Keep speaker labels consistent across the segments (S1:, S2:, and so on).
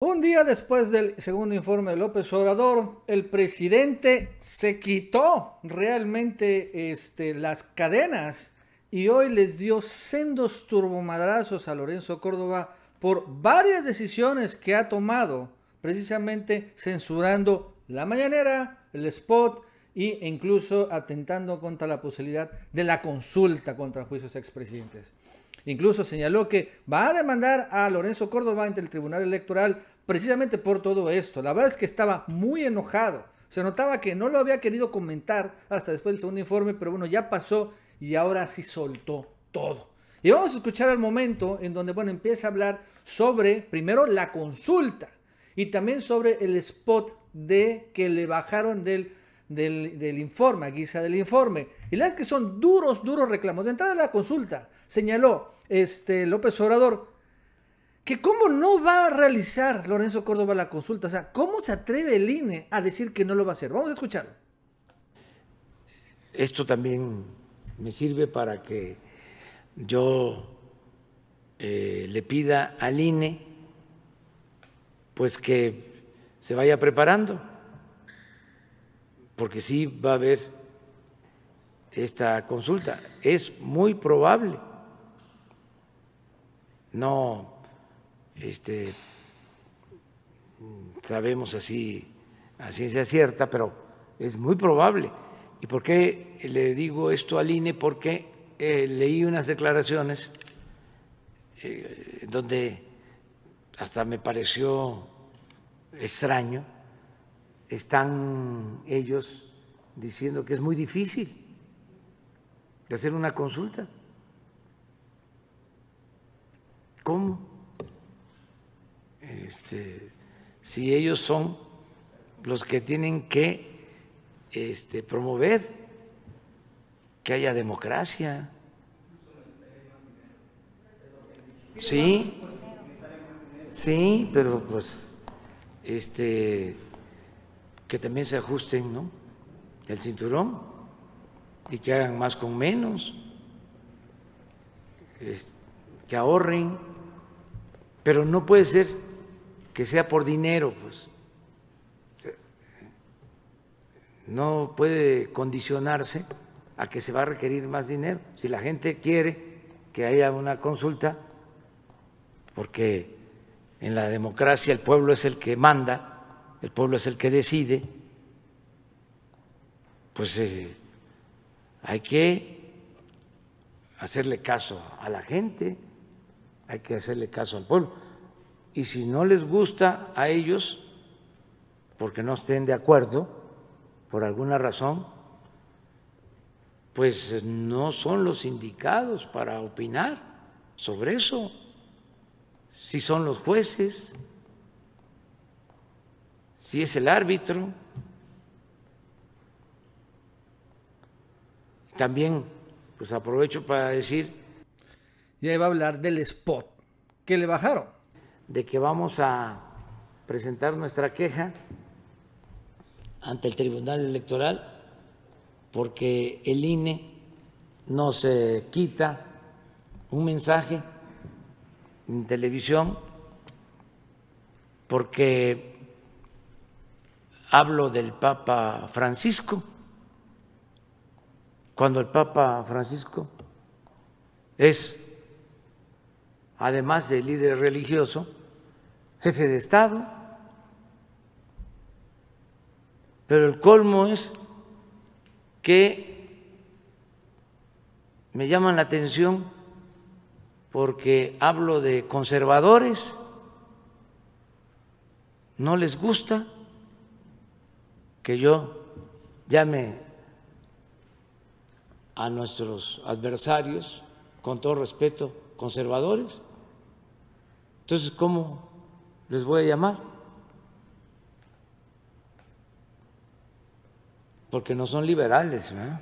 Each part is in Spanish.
S1: Un día después del segundo informe de López Obrador, el presidente se quitó realmente este, las cadenas y hoy le dio sendos turbomadrazos a Lorenzo Córdoba por varias decisiones que ha tomado, precisamente censurando la mañanera, el spot e incluso atentando contra la posibilidad de la consulta contra juicios expresidentes. Incluso señaló que va a demandar a Lorenzo Córdoba ante el Tribunal Electoral precisamente por todo esto. La verdad es que estaba muy enojado. Se notaba que no lo había querido comentar hasta después del segundo informe, pero bueno, ya pasó y ahora sí soltó todo. Y vamos a escuchar el momento en donde, bueno, empieza a hablar sobre, primero, la consulta y también sobre el spot de que le bajaron del, del, informe, a guisa del informe. Y la verdad es que son duros, duros reclamos. De entrada, la consulta señaló este, López Obrador que cómo no va a realizar Lorenzo Córdoba la consulta. O sea, ¿cómo se atreve el INE a decir que no lo va a hacer? Vamos a escucharlo.
S2: Esto también me sirve para que yo eh, le pida al INE pues que se vaya preparando, porque sí va a haber esta consulta. Es muy probable no este, sabemos así a ciencia cierta, pero es muy probable. ¿Y por qué le digo esto al INE? Porque eh, leí unas declaraciones eh, donde hasta me pareció extraño, están ellos diciendo que es muy difícil de hacer una consulta. Este, si ellos son los que tienen que este, promover que haya democracia. Sí, sí, pero pues, este, que también se ajusten, ¿no? El cinturón y que hagan más con menos, que ahorren. Pero no puede ser que sea por dinero, pues. No puede condicionarse a que se va a requerir más dinero. Si la gente quiere que haya una consulta, porque en la democracia el pueblo es el que manda, el pueblo es el que decide, pues eh, hay que hacerle caso a la gente hay que hacerle caso al pueblo. Y si no les gusta a ellos, porque no estén de acuerdo, por alguna razón, pues eh, no son los indicados para opinar sobre eso, si son los jueces, si es el árbitro. También, pues aprovecho para decir y ahí va a hablar del spot que le bajaron. De que vamos a presentar nuestra queja ante el Tribunal Electoral porque el INE nos se quita un mensaje en televisión porque hablo del Papa Francisco, cuando el Papa Francisco es además de líder religioso, jefe de Estado. Pero el colmo es que me llaman la atención porque hablo de conservadores, no les gusta que yo llame a nuestros adversarios, con todo respeto, conservadores. Entonces, ¿cómo les voy a llamar? Porque no son liberales, ¿no?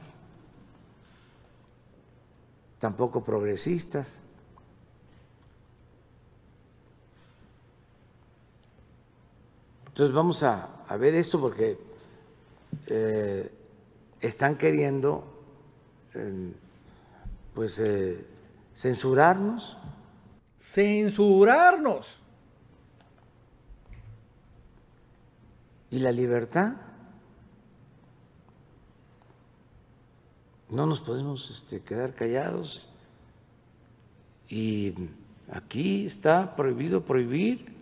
S2: tampoco progresistas. Entonces vamos a, ver esto porque eh, están queriendo eh, pues eh, censurarnos, censurarnos. ¿Y la libertad? No nos podemos este, quedar callados. Y aquí está prohibido prohibir.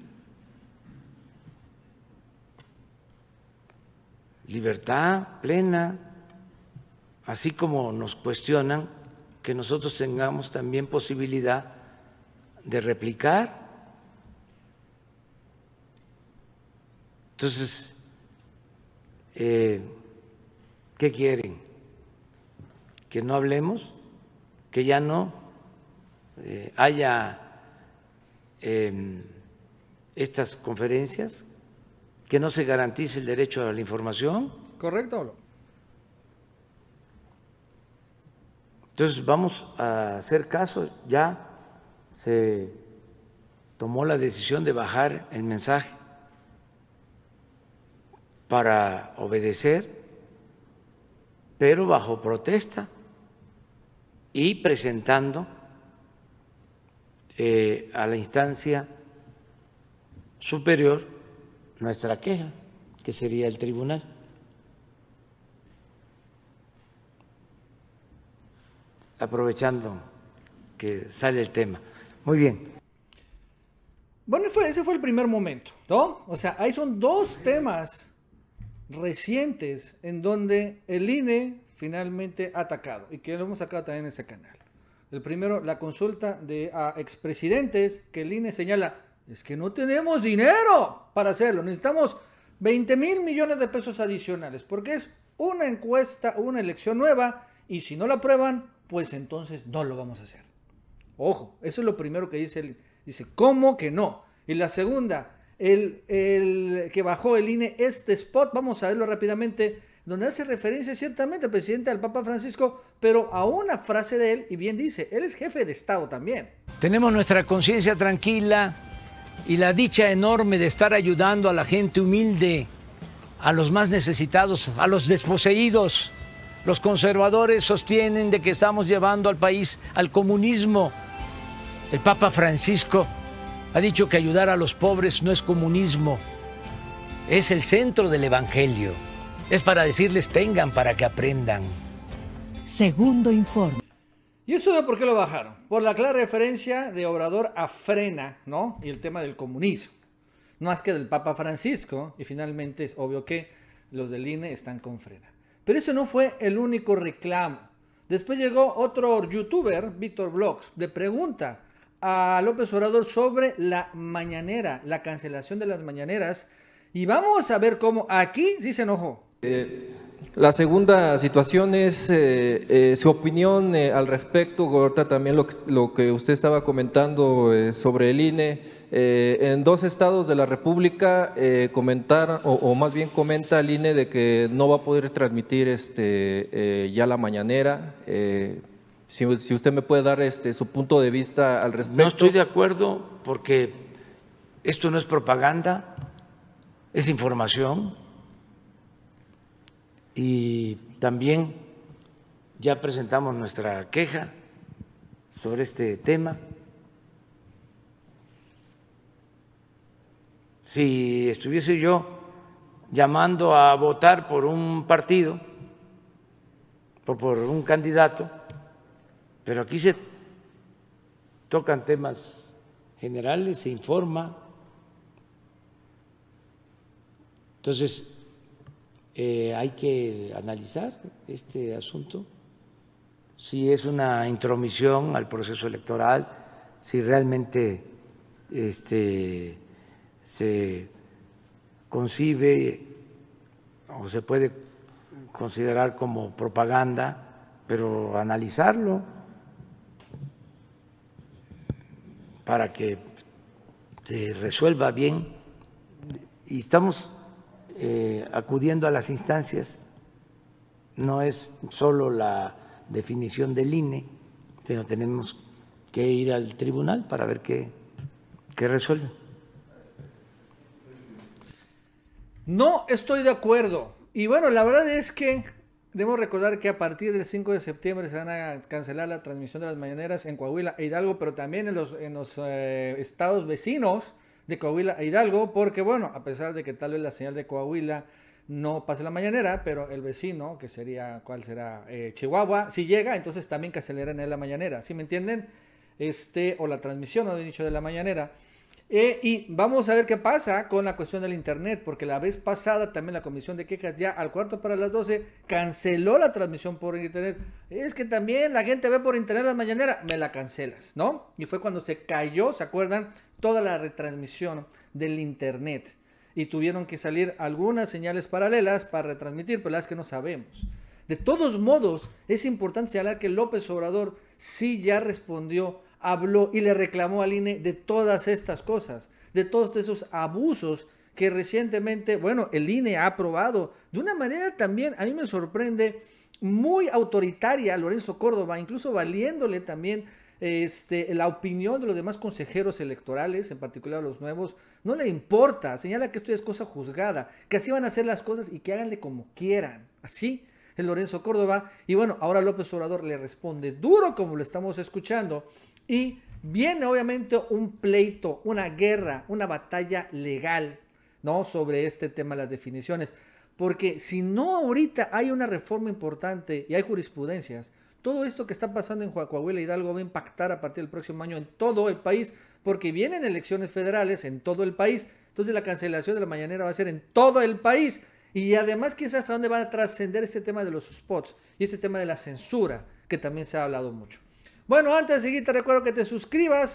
S2: Libertad plena, así como nos cuestionan que nosotros tengamos también posibilidad de replicar. Entonces, eh, ¿qué quieren? ¿Que no hablemos? ¿Que ya no eh, haya em, estas conferencias? ¿Que no se garantice el derecho a la información? Correcto. Entonces vamos a hacer caso ya se tomó la decisión de bajar el mensaje para obedecer, pero bajo protesta y presentando eh, a la instancia superior nuestra queja, que sería el tribunal. Aprovechando que sale el tema. Muy bien.
S1: Bueno, ese fue el primer momento, ¿no? O sea, ahí son dos temas recientes en donde el INE finalmente ha atacado y que lo hemos sacado también en ese canal. El primero, la consulta de a expresidentes que el INE señala, es que no tenemos dinero para hacerlo, necesitamos 20 mil millones de pesos adicionales, porque es una encuesta, una elección nueva, y si no la aprueban, pues entonces no lo vamos a hacer. Ojo, eso es lo primero que dice él. Dice, ¿cómo que no? Y la segunda, el, el, que bajó el INE este spot, vamos a verlo rápidamente, donde hace referencia ciertamente al presidente, al Papa Francisco, pero a una frase de él, y bien dice, él es jefe de Estado también.
S2: Tenemos nuestra conciencia tranquila y la dicha enorme de estar ayudando a la gente humilde, a los más necesitados, a los desposeídos. Los conservadores sostienen de que estamos llevando al país al comunismo el Papa Francisco ha dicho que ayudar a los pobres no es comunismo, es el centro del Evangelio. Es para decirles tengan para que aprendan.
S1: Segundo informe. ¿Y eso de por qué lo bajaron? Por la clara referencia de Obrador a Frena, ¿no? Y el tema del comunismo. No más que del Papa Francisco, y finalmente es obvio que los del INE están con Frena. Pero eso no fue el único reclamo. Después llegó otro youtuber, Víctor Blogs, le pregunta a López Obrador sobre la mañanera, la cancelación de las mañaneras. Y vamos a ver cómo aquí sí se enojó. Eh, la segunda situación es eh, eh, su opinión al respecto, Gorta, también lo que, lo que usted estaba comentando sobre el INE. en dos estados de la República comentar, o, más bien comenta el INE de que no va a poder transmitir este, ya la mañanera si, usted me puede dar este, su punto de vista al respecto. No estoy de acuerdo porque esto no es propaganda,
S2: es información. Y también ya presentamos nuestra queja sobre este tema. Si estuviese yo llamando a votar por un partido o por un candidato, pero aquí se tocan temas generales, se informa. Entonces, eh, hay que analizar este asunto, si es una intromisión al proceso electoral, si realmente este, se concibe o se puede considerar como propaganda, pero analizarlo. para que se resuelva bien y estamos eh, acudiendo a las instancias, no es solo la definición del e, INE, pero tenemos que ir al tribunal para ver qué resuelve.
S1: No estoy de acuerdo. Y bueno, la verdad es que Debemos recordar que a partir del 5 de septiembre se van a cancelar la transmisión de las mañaneras en Coahuila e Hidalgo, pero también en los, en los eh, estados vecinos de Coahuila e Hidalgo, porque bueno, a pesar de que tal vez la señal de Coahuila no pase la mañanera, pero el vecino, que sería, ¿cuál será? Eh, Chihuahua, si llega, entonces también cancelarán en la mañanera, ¿sí me entienden? Este, o la transmisión, o dicho, de la mañanera. Eh, y vamos a ver qué pasa con la cuestión del Internet, porque la vez pasada también la Comisión de Quejas ya al cuarto para las 12 canceló la transmisión por Internet. Es que también la gente ve por Internet la mañanera, me la cancelas, ¿no? Y fue cuando se cayó, ¿se acuerdan? Toda la retransmisión del Internet. Y tuvieron que salir algunas señales paralelas para retransmitir, pero las que no sabemos. De todos modos, es importante señalar que López Obrador sí ya respondió habló y le reclamó al INE de todas estas cosas, de todos esos abusos que recientemente, bueno, el INE ha aprobado de una manera también, a mí me sorprende, muy autoritaria Lorenzo Córdoba, incluso valiéndole también este, la opinión de los demás consejeros electorales, en particular los nuevos, no le importa, señala que esto es cosa juzgada, que así van a hacer las cosas y que háganle como quieran, así el Lorenzo Córdoba. Y bueno, ahora López Obrador le responde duro como lo estamos escuchando. Y viene obviamente un pleito, una guerra, una batalla legal, ¿no? Sobre este tema, las definiciones. Porque si no ahorita hay una reforma importante y hay jurisprudencias, todo esto que está pasando en Coahuila Hidalgo va a impactar a partir del próximo año en todo el país, porque vienen elecciones federales en todo el país. Entonces la cancelación de la mañanera va a ser en todo el país. Y además, quizás hasta dónde va a trascender ese tema de los spots y ese tema de la censura, que también se ha hablado mucho. Bueno, antes de seguir, te recuerdo que te suscribas